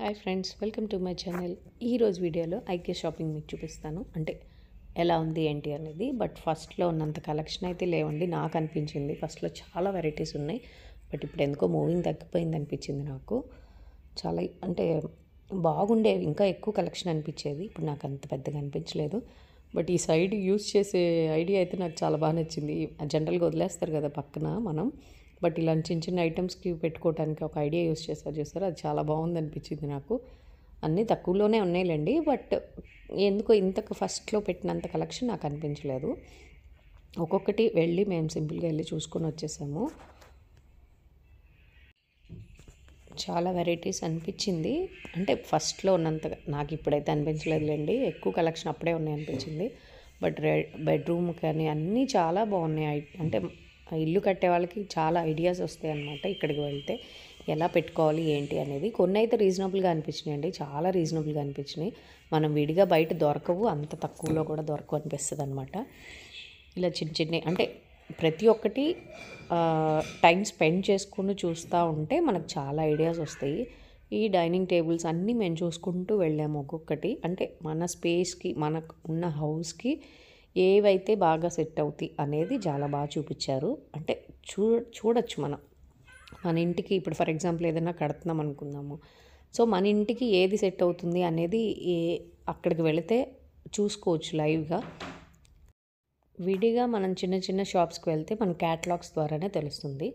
hi friends welcome to my channel ఈరోజు వీడియోలో IK shopping మీకు చూపిస్తాను అంటే ఎలా ఉంది ఏంటి అనేది బట్ ఫస్ట్లో ఉన్నంత కలెక్షన్ అయితే లేవండి నాకు అనిపించింది ఫస్ట్లో చాలా వెరైటీస్ ఉన్నాయి బట్ ఇప్పుడు ఎందుకో మూవింగ్ తగ్గిపోయింది అనిపించింది నాకు చాలా అంటే బాగుండేవి ఇంకా ఎక్కువ కలెక్షన్ అనిపించేది ఇప్పుడు నాకు అంత పెద్దగా అనిపించలేదు బట్ ఈ సైడ్ యూస్ చేసే ఐడియా అయితే నాకు చాలా బాగా నచ్చింది జనరల్గా వదిలేస్తారు కదా పక్కన మనం బట్ ఇలా చిన్న చిన్న ఐటమ్స్కి పెట్టుకోవడానికి ఒక ఐడియా యూస్ చేస్తారు చూస్తారు అది చాలా బాగుంది అనిపించింది నాకు అన్నీ తక్కువలోనే ఉన్నాయిలేండి బట్ ఎందుకో ఇంతకు ఫస్ట్లో పెట్టినంత కలెక్షన్ నాకు అనిపించలేదు ఒక్కొక్కటి వెళ్ళి మేము సింపుల్గా వెళ్ళి చూసుకొని వచ్చేసాము చాలా వెరైటీస్ అనిపించింది అంటే ఫస్ట్లో ఉన్నంత నాకు ఇప్పుడైతే అనిపించలేదులేండి ఎక్కువ కలెక్షన్ అప్పుడే ఉన్నాయి అనిపించింది బట్ బెడ్రూమ్ కానీ అన్నీ చాలా బాగున్నాయి అంటే ఇల్లు కట్టే వాళ్ళకి చాలా ఐడియాస్ వస్తాయి అనమాట ఇక్కడికి వెళ్తే ఎలా పెట్టుకోవాలి ఏంటి అనేది కొన్ని అయితే రీజనబుల్గా అనిపించినాయి అండి చాలా రీజనబుల్గా అనిపించినాయి మనం విడిగా బయట దొరకవు అంత తక్కువలో కూడా దొరకవు అనిపిస్తుంది అనమాట ఇలా చిన్న చిన్న అంటే ప్రతి ఒక్కటి టైం స్పెండ్ చేసుకుని చూస్తూ ఉంటే మనకు చాలా ఐడియాస్ వస్తాయి ఈ డైనింగ్ టేబుల్స్ అన్నీ మేము చూసుకుంటూ వెళ్ళాము ఒక్కొక్కటి అంటే మన స్పేస్కి మనకు ఉన్న హౌస్కి ఏవైతే బాగా సెట్ అవుతాయి అనేది చాలా బాగా చూపించారు అంటే చూ చూడొచ్చు మనం మన ఇంటికి ఇప్పుడు ఫర్ ఎగ్జాంపుల్ ఏదైనా కడుతున్నాం అనుకుందాము సో మన ఇంటికి ఏది సెట్ అవుతుంది అనేది ఏ అక్కడికి వెళితే చూసుకోవచ్చు లైవ్గా విడిగా మనం చిన్న చిన్న షాప్స్కి వెళ్తే మన క్యాటలాగ్స్ ద్వారానే తెలుస్తుంది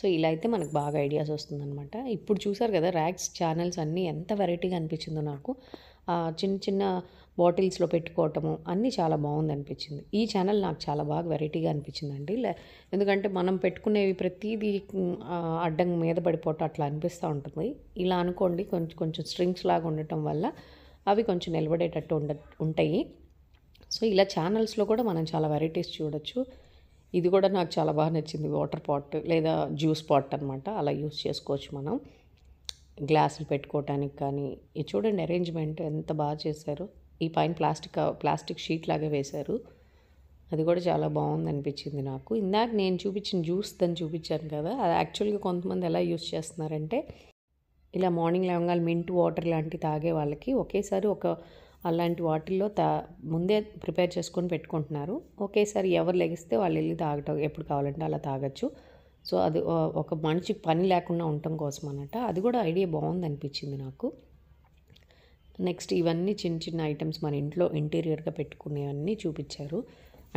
సో ఇలా అయితే మనకు బాగా ఐడియాస్ వస్తుందన్నమాట ఇప్పుడు చూసారు కదా ర్యాక్స్ ఛానల్స్ అన్నీ ఎంత వెరైటీగా అనిపించిందో నాకు చిన్న చిన్న బాటిల్స్లో పెట్టుకోవటము అన్నీ చాలా బాగుంది అనిపించింది ఈ ఛానల్ నాకు చాలా బాగా వెరైటీగా అనిపించిందండి ఎందుకంటే మనం పెట్టుకునేవి ప్రతిదీ అడ్డం మీద పడిపోవటం అట్లా అనిపిస్తూ ఉంటుంది ఇలా అనుకోండి కొంచెం కొంచెం స్ట్రింగ్స్ లాగా ఉండటం వల్ల అవి కొంచెం నిలబడేటట్టు ఉండ ఉంటాయి సో ఇలా ఛానల్స్లో కూడా మనం చాలా వెరైటీస్ చూడొచ్చు ఇది కూడా నాకు చాలా బాగా నచ్చింది వాటర్ పాట్ లేదా జ్యూస్ పాట్ అనమాట అలా యూస్ చేసుకోవచ్చు మనం గ్లాసులు పెట్టుకోవటానికి కానీ ఇది చూడండి అరేంజ్మెంట్ ఎంత బాగా చేశారు ఈ పైన ప్లాస్టిక్ ప్లాస్టిక్ షీట్ లాగా వేశారు అది కూడా చాలా బాగుంది అనిపించింది నాకు ఇందాక నేను చూపించిన జ్యూస్ దాన్ని చూపించాను కదా అది యాక్చువల్గా కొంతమంది ఎలా యూస్ చేస్తున్నారంటే ఇలా మార్నింగ్ లేవగానే మింట్ వాటర్ లాంటివి తాగే వాళ్ళకి ఒకేసారి ఒక అలాంటి వాటిల్లో తా ముందే ప్రిపేర్ చేసుకొని పెట్టుకుంటున్నారు ఒకేసారి ఎవరు లెగిస్తే వాళ్ళు వెళ్ళి తాగటం ఎప్పుడు కావాలంటే అలా తాగొచ్చు సో అది ఒక మనిషి పని లేకుండా ఉండటం కోసం అనట అది కూడా ఐడియా బాగుంది అనిపించింది నాకు నెక్స్ట్ ఇవన్నీ చిన్న చిన్న ఐటమ్స్ మన ఇంట్లో ఇంటీరియర్గా పెట్టుకునేవన్నీ చూపించారు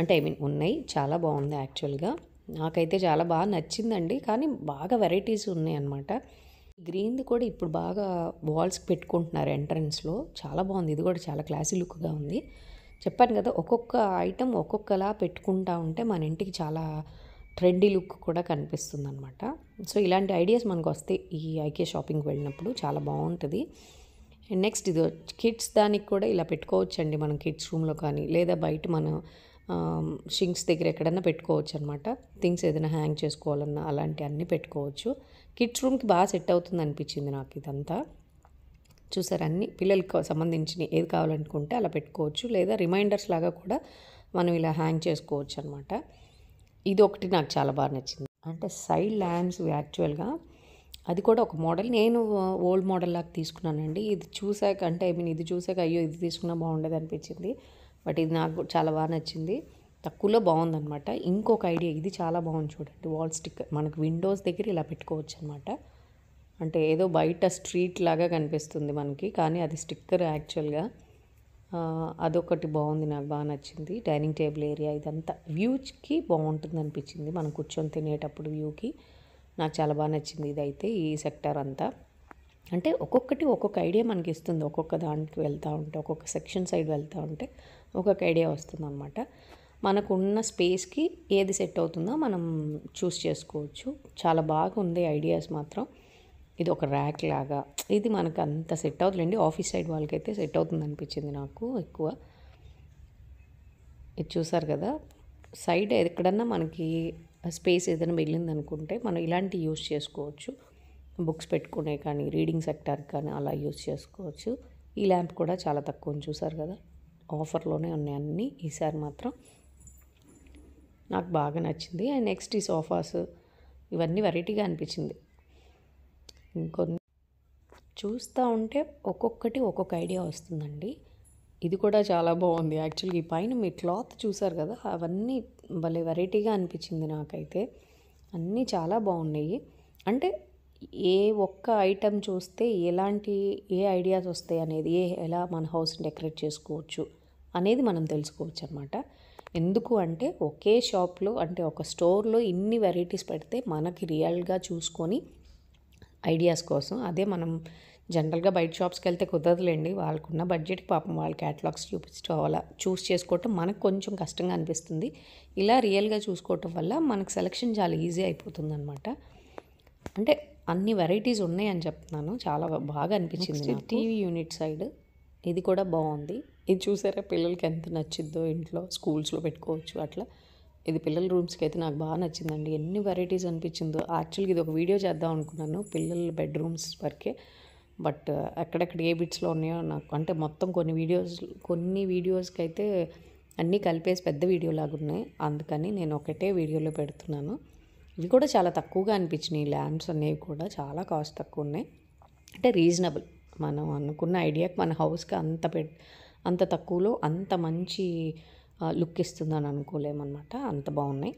అంటే ఐ మీన్ ఉన్నాయి చాలా బాగుంది యాక్చువల్గా నాకైతే చాలా బాగా నచ్చిందండి కానీ బాగా వెరైటీస్ అనమాట గ్రీన్ది కూడా ఇప్పుడు బాగా వాల్స్కి పెట్టుకుంటున్నారు ఎంట్రన్స్లో చాలా బాగుంది ఇది కూడా చాలా క్లాసీ లుక్గా ఉంది చెప్పాను కదా ఒక్కొక్క ఐటమ్ ఒక్కొక్కలా పెట్టుకుంటా ఉంటే మన ఇంటికి చాలా ట్రెండీ లుక్ కూడా కనిపిస్తుంది అనమాట సో ఇలాంటి ఐడియాస్ మనకు వస్తే ఈ ఐకే షాపింగ్కి వెళ్ళినప్పుడు చాలా బాగుంటుంది నెక్స్ట్ ఇది కిడ్స్ దానికి కూడా ఇలా పెట్టుకోవచ్చండి మనం కిడ్స్ రూమ్లో కానీ లేదా బయట మనం షింగ్స్ దగ్గర ఎక్కడన్నా పెట్టుకోవచ్చు అనమాట థింగ్స్ ఏదైనా హ్యాంగ్ చేసుకోవాలన్నా అలాంటి అన్నీ పెట్టుకోవచ్చు కిడ్స్ రూమ్కి బాగా సెట్ అవుతుంది అనిపించింది నాకు ఇదంతా చూసారు అన్ని పిల్లలకి సంబంధించిన ఏది కావాలనుకుంటే అలా పెట్టుకోవచ్చు లేదా రిమైండర్స్ లాగా కూడా మనం ఇలా హ్యాంగ్ చేసుకోవచ్చు అనమాట ఇది ఒకటి నాకు చాలా బాగా నచ్చింది అంటే సైడ్ ల్యాంప్స్ యాక్చువల్గా అది కూడా ఒక మోడల్ నేను ఓల్డ్ మోడల్ లాగా తీసుకున్నానండి ఇది చూసాక అంటే ఐ మీన్ ఇది చూసాక అయ్యో ఇది తీసుకున్నా బాగుండేది అనిపించింది బట్ ఇది నాకు చాలా బాగా నచ్చింది తక్కువలో బాగుందనమాట ఇంకొక ఐడియా ఇది చాలా బాగుంది చూడండి వాల్ స్టిక్కర్ మనకు విండోస్ దగ్గర ఇలా పెట్టుకోవచ్చు అనమాట అంటే ఏదో బయట స్ట్రీట్ లాగా కనిపిస్తుంది మనకి కానీ అది స్టిక్కర్ యాక్చువల్గా అదొకటి బాగుంది నాకు బాగా నచ్చింది డైనింగ్ టేబుల్ ఏరియా ఇదంతా వ్యూకి బాగుంటుంది అనిపించింది మనం కూర్చొని తినేటప్పుడు వ్యూకి నాకు చాలా బాగా నచ్చింది ఇదైతే ఈ సెక్టార్ అంతా అంటే ఒక్కొక్కటి ఒక్కొక్క ఐడియా మనకి ఇస్తుంది ఒక్కొక్క దానికి వెళ్తూ ఉంటే ఒక్కొక్క సెక్షన్ సైడ్ వెళ్తూ ఉంటే ఒక్కొక్క ఐడియా వస్తుందన్నమాట మనకున్న స్పేస్కి ఏది సెట్ అవుతుందో మనం చూస్ చేసుకోవచ్చు చాలా బాగుంది ఐడియాస్ మాత్రం ఇది ఒక ర్యాక్ లాగా ఇది మనకు అంత సెట్ అవుతుందండి ఆఫీస్ సైడ్ వాళ్ళకైతే సెట్ అవుతుంది అనిపించింది నాకు ఎక్కువ ఇది చూసారు కదా సైడ్ ఎక్కడన్నా మనకి స్పేస్ ఏదైనా మిగిలింది అనుకుంటే మనం ఇలాంటి యూస్ చేసుకోవచ్చు బుక్స్ పెట్టుకునే కానీ రీడింగ్ సెక్టార్ కానీ అలా యూస్ చేసుకోవచ్చు ఈ ల్యాంప్ కూడా చాలా తక్కువ చూసారు కదా ఆఫర్లోనే ఉన్నాయి అన్నీ ఈసారి మాత్రం నాకు బాగా నచ్చింది అండ్ నెక్స్ట్ ఈ సోఫాస్ ఇవన్నీ వెరైటీగా అనిపించింది ఇంకొన్ని చూస్తూ ఉంటే ఒక్కొక్కటి ఒక్కొక్క ఐడియా వస్తుందండి ఇది కూడా చాలా బాగుంది యాక్చువల్గా ఈ పైన మీ క్లాత్ చూసారు కదా అవన్నీ భలే వెరైటీగా అనిపించింది నాకైతే అన్నీ చాలా బాగున్నాయి అంటే ఏ ఒక్క ఐటెం చూస్తే ఎలాంటి ఏ ఐడియాస్ వస్తాయి అనేది ఏ ఎలా మన హౌస్ని డెకరేట్ చేసుకోవచ్చు అనేది మనం తెలుసుకోవచ్చు అనమాట ఎందుకు అంటే ఒకే షాప్లో అంటే ఒక స్టోర్లో ఇన్ని వెరైటీస్ పెడితే మనకి రియల్గా చూసుకొని ఐడియాస్ కోసం అదే మనం జనరల్గా బయట షాప్స్కి వెళ్తే కుదరదులేండి వాళ్ళకున్న బడ్జెట్ పాపం వాళ్ళ క్యాటలాగ్స్ చూపించుకోవాలా చూస్ చేసుకోవటం మనకు కొంచెం కష్టంగా అనిపిస్తుంది ఇలా రియల్గా చూసుకోవటం వల్ల మనకు సెలక్షన్ చాలా ఈజీ అయిపోతుంది అనమాట అంటే అన్ని వెరైటీస్ ఉన్నాయని చెప్తున్నాను చాలా బాగా అనిపించింది టీవీ యూనిట్ సైడ్ ఇది కూడా బాగుంది ఇది చూసారా పిల్లలకి ఎంత నచ్చిద్దో ఇంట్లో స్కూల్స్లో పెట్టుకోవచ్చు అట్లా ఇది పిల్లల రూమ్స్కి అయితే నాకు బాగా నచ్చిందండి ఎన్ని వెరైటీస్ అనిపించిందో యాక్చువల్గా ఇది ఒక వీడియో చేద్దాం అనుకున్నాను పిల్లల బెడ్రూమ్స్ వరకే బట్ ఎక్కడెక్కడ ఏ బిట్స్లో ఉన్నాయో నాకు అంటే మొత్తం కొన్ని వీడియోస్ కొన్ని వీడియోస్కి అయితే అన్నీ కలిపేసి పెద్ద వీడియో లాగా ఉన్నాయి అందుకని నేను ఒకటే వీడియోలో పెడుతున్నాను ఇవి కూడా చాలా తక్కువగా అనిపించినాయి ల్యాంప్స్ అనేవి కూడా చాలా కాస్ట్ తక్కువ ఉన్నాయి అంటే రీజనబుల్ మనం అనుకున్న ఐడియాకి మన హౌస్కి అంత పెట్ అంత తక్కువలో అంత మంచి లుక్ ఇస్తుందని అనుకోలేమన్నమాట అంత బాగున్నాయి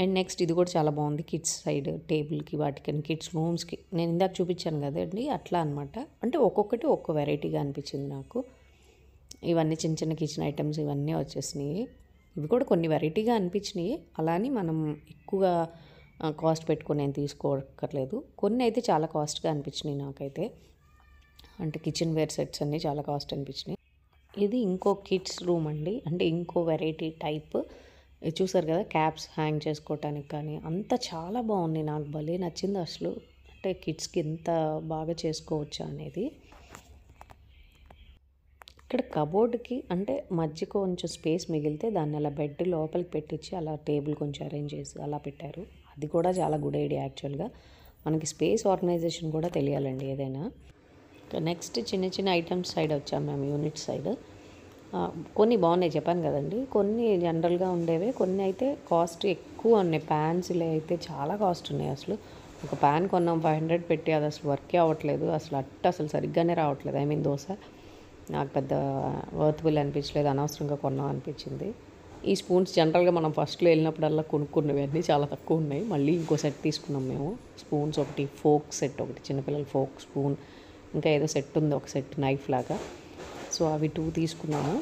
అండ్ నెక్స్ట్ ఇది కూడా చాలా బాగుంది కిడ్స్ సైడ్ టేబుల్కి వాటికని కిడ్స్ రూమ్స్కి నేను ఇందాక చూపించాను కదండి అట్లా అనమాట అంటే ఒక్కొక్కటి ఒక్కో వెరైటీగా అనిపించింది నాకు ఇవన్నీ చిన్న చిన్న కిచెన్ ఐటమ్స్ ఇవన్నీ వచ్చేసినాయి ఇవి కూడా కొన్ని వెరైటీగా అనిపించినాయి అలానే మనం ఎక్కువగా కాస్ట్ పెట్టుకొని నేను తీసుకోకర్లేదు కొన్ని అయితే చాలా కాస్ట్గా అనిపించినాయి నాకైతే అంటే కిచెన్ వేర్ సెట్స్ అన్నీ చాలా కాస్ట్ అనిపించినాయి ఇది ఇంకో కిడ్స్ రూమ్ అండి అంటే ఇంకో వెరైటీ టైప్ చూసారు కదా క్యాప్స్ హ్యాంగ్ చేసుకోవటానికి కానీ అంత చాలా బాగుంది నాకు భలే నచ్చింది అసలు అంటే కిడ్స్కి ఎంత బాగా చేసుకోవచ్చు అనేది ఇక్కడ కబోర్డ్కి అంటే మధ్య కొంచెం స్పేస్ మిగిలితే దాన్ని అలా బెడ్ లోపలికి పెట్టించి అలా టేబుల్ కొంచెం అరేంజ్ చేసి అలా పెట్టారు అది కూడా చాలా గుడ్ ఐడియా యాక్చువల్గా మనకి స్పేస్ ఆర్గనైజేషన్ కూడా తెలియాలండి ఏదైనా నెక్స్ట్ చిన్న చిన్న ఐటమ్స్ సైడ్ వచ్చాం మేము యూనిట్ సైడ్ కొన్ని బాగున్నాయి చెప్పాను కదండి కొన్ని జనరల్గా ఉండేవి కొన్ని అయితే కాస్ట్ ఎక్కువ ఉన్నాయి ఇలా అయితే చాలా కాస్ట్ ఉన్నాయి అసలు ఒక ప్యాన్ కొన్నాం ఫైవ్ హండ్రెడ్ పెట్టి అది అసలు వర్కే అవ్వట్లేదు అసలు అట్ట అసలు సరిగ్గానే రావట్లేదు ఐ మీన్ దోశ నాకు పెద్ద వర్త్బుల్ అనిపించలేదు అనవసరంగా కొన్నాం అనిపించింది ఈ స్పూన్స్ జనరల్గా మనం ఫస్ట్లో వెళ్ళినప్పుడల్లా కొనుక్కున్నవి అన్నీ చాలా తక్కువ ఉన్నాయి మళ్ళీ ఇంకో సెట్ తీసుకున్నాం మేము స్పూన్స్ ఒకటి ఫోక్ సెట్ ఒకటి చిన్నపిల్లల ఫోక్ స్పూన్ ఇంకా ఏదో సెట్ ఉంది ఒక సెట్ నైఫ్ లాగా సో అవి టూ తీసుకున్నాము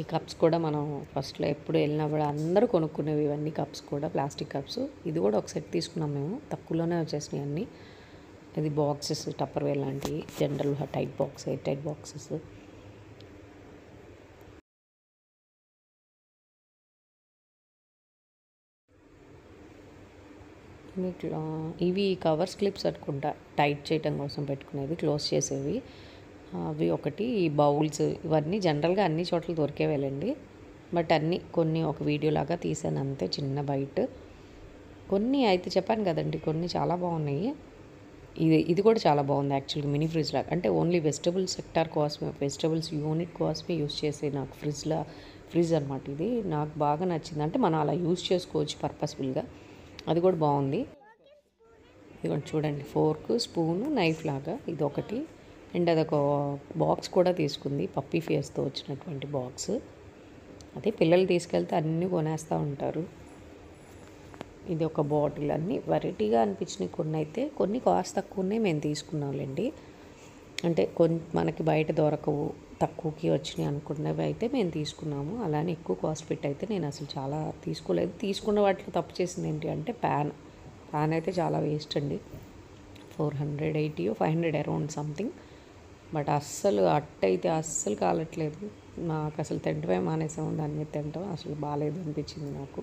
ఈ కప్స్ కూడా మనం ఫస్ట్లో ఎప్పుడు వెళ్ళినా కూడా అందరూ కొనుక్కునేవి ఇవన్నీ కప్స్ కూడా ప్లాస్టిక్ కప్స్ ఇది కూడా ఒక సెట్ తీసుకున్నాం మేము తక్కువలోనే వచ్చేసినాయి అన్నీ ఇది బాక్సెస్ టప్పర్వేర్ లాంటివి general tight box air tight boxes వీటిని ఇవి కవర్స్ క్లిప్స్ అనుకుంటా టైట్ చేయటం కోసం పెట్టుకునేవి క్లోజ్ చేసేవి అవి ఒకటి బౌల్స్ ఇవన్నీ జనరల్గా అన్ని చోట్ల దొరికేవేలండి బట్ అన్నీ కొన్ని ఒక వీడియో లాగా తీసాను అంతే చిన్న బయట కొన్ని అయితే చెప్పాను కదండి కొన్ని చాలా బాగున్నాయి ఇది ఇది కూడా చాలా బాగుంది యాక్చువల్గా మినీ ఫ్రిడ్జ్ లాగా అంటే ఓన్లీ వెజిటబుల్ సెక్టార్ కోసమే వెజిటబుల్స్ యూనిట్ కోసమే యూస్ చేసే నాకు ఫ్రిడ్జ్లా ఫ్రిడ్జ్ అనమాట ఇది నాకు బాగా నచ్చింది అంటే మనం అలా యూజ్ చేసుకోవచ్చు పర్పస్ఫుల్గా అది కూడా బాగుంది ఇదిగోండి చూడండి ఫోర్క్ స్పూను నైఫ్ లాగా ఇది ఒకటి అండ్ అదొక బాక్స్ కూడా తీసుకుంది పప్పీ ఫేస్తో వచ్చినటువంటి బాక్స్ అదే పిల్లలు తీసుకెళ్తే అన్నీ కొనేస్తూ ఉంటారు ఇది ఒక బాటిల్ అన్నీ వెరైటీగా అనిపించినవి కొన్ని అయితే కొన్ని కాస్ట్ తక్కువనే మేము తీసుకున్నాంలేండి అంటే కొన్ని మనకి బయట దొరకవు తక్కువకి వచ్చినాయి అనుకున్నవి అయితే మేము తీసుకున్నాము అలానే ఎక్కువ కాస్ట్ పెట్టి అయితే నేను అసలు చాలా తీసుకోలేదు తీసుకున్న వాటిలో తప్పు చేసింది ఏంటి అంటే ప్యాన్ ప్యాన్ అయితే చాలా వేస్ట్ అండి four hundred eighty five hundred around something but అస్సలు అట్టయితే అస్సలు కాలట్లేదు నాకు అసలు తింటమే మానేసాము దాన్ని తింటాం అసలు బాగాలేదు అనిపించింది నాకు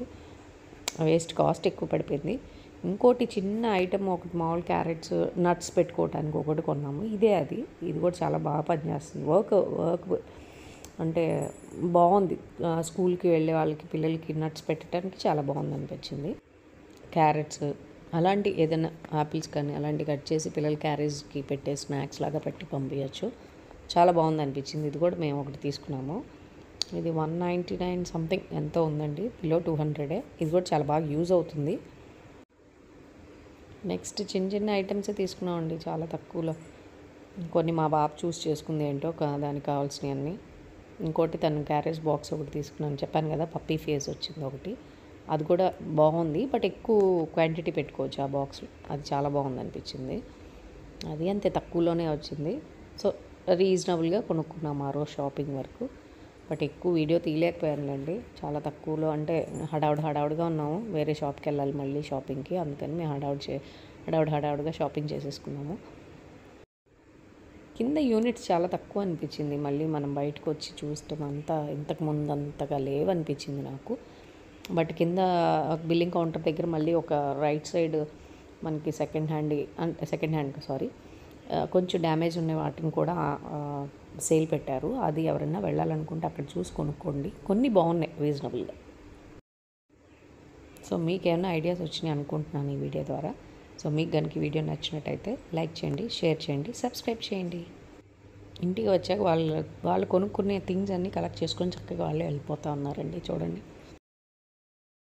వేస్ట్ కాస్ట్ ఎక్కువ పడిపోయింది ఇంకోటి చిన్న ఐటమ్ ఒకటి మామూలు క్యారెట్స్ నట్స్ పెట్టుకోవటానికి ఒకటి కొన్నాము ఇదే అది ఇది కూడా చాలా బాగా పనిచేస్తుంది వర్క్ వర్క్ అంటే బాగుంది స్కూల్కి వెళ్ళే వాళ్ళకి పిల్లలకి నట్స్ పెట్టడానికి చాలా బాగుంది అనిపించింది క్యారెట్స్ అలాంటి ఏదైనా ఆపిల్స్ కానీ అలాంటివి కట్ చేసి పిల్లల క్యారేజ్కి పెట్టే స్నాక్స్ లాగా పెట్టి పంపించచ్చు చాలా బాగుంది అనిపించింది ఇది కూడా మేము ఒకటి తీసుకున్నాము ఇది వన్ నైంటీ నైన్ సంథింగ్ ఎంతో ఉందండి పిలో టూ హండ్రెడే ఇది కూడా చాలా బాగా యూజ్ అవుతుంది నెక్స్ట్ చిన్న చిన్న ఐటమ్సే తీసుకున్నామండి చాలా తక్కువలో కొన్ని మా బాబు చూస్ చేసుకుంది ఏంటో ఒక దానికి కావాల్సినవి అన్నీ ఇంకోటి తను క్యారేజ్ బాక్స్ ఒకటి తీసుకున్నాను చెప్పాను కదా పప్పీ ఫేస్ వచ్చింది ఒకటి అది కూడా బాగుంది బట్ ఎక్కువ క్వాంటిటీ పెట్టుకోవచ్చు ఆ బాక్స్ అది చాలా బాగుంది అనిపించింది అది అంతే తక్కువలోనే వచ్చింది సో రీజనబుల్గా కొనుక్కున్నాం ఆ రోజు షాపింగ్ వరకు బట్ ఎక్కువ వీడియో తీయలేకపోయానులేండి చాలా తక్కువలో అంటే హడావుడు హడావుడిగా ఉన్నాము వేరే షాప్కి వెళ్ళాలి మళ్ళీ షాపింగ్కి అందుకని మేము హడావుడు చే హడావుడు హడావుడిగా షాపింగ్ చేసేసుకున్నాము కింద యూనిట్స్ చాలా తక్కువ అనిపించింది మళ్ళీ మనం బయటకు వచ్చి చూస్తాం అంతా ఇంతకు ముందు అంతగా లేవనిపించింది నాకు బట్ కింద బిల్లింగ్ కౌంటర్ దగ్గర మళ్ళీ ఒక రైట్ సైడ్ మనకి సెకండ్ హ్యాండ్ అంటే సెకండ్ హ్యాండ్ సారీ కొంచెం డ్యామేజ్ ఉన్న వాటిని కూడా సేల్ పెట్టారు అది ఎవరైనా వెళ్ళాలనుకుంటే అక్కడ చూసి కొనుక్కోండి కొన్ని బాగున్నాయి రీజనబుల్గా సో మీకు ఏమైనా ఐడియాస్ వచ్చినాయి అనుకుంటున్నాను ఈ వీడియో ద్వారా సో మీకు కనుక వీడియో నచ్చినట్టయితే లైక్ చేయండి షేర్ చేయండి సబ్స్క్రైబ్ చేయండి ఇంటికి వచ్చాక వాళ్ళు వాళ్ళు కొనుక్కునే థింగ్స్ అన్నీ కలెక్ట్ చేసుకొని చక్కగా వాళ్ళే వెళ్ళిపోతూ ఉన్నారండి చూడండి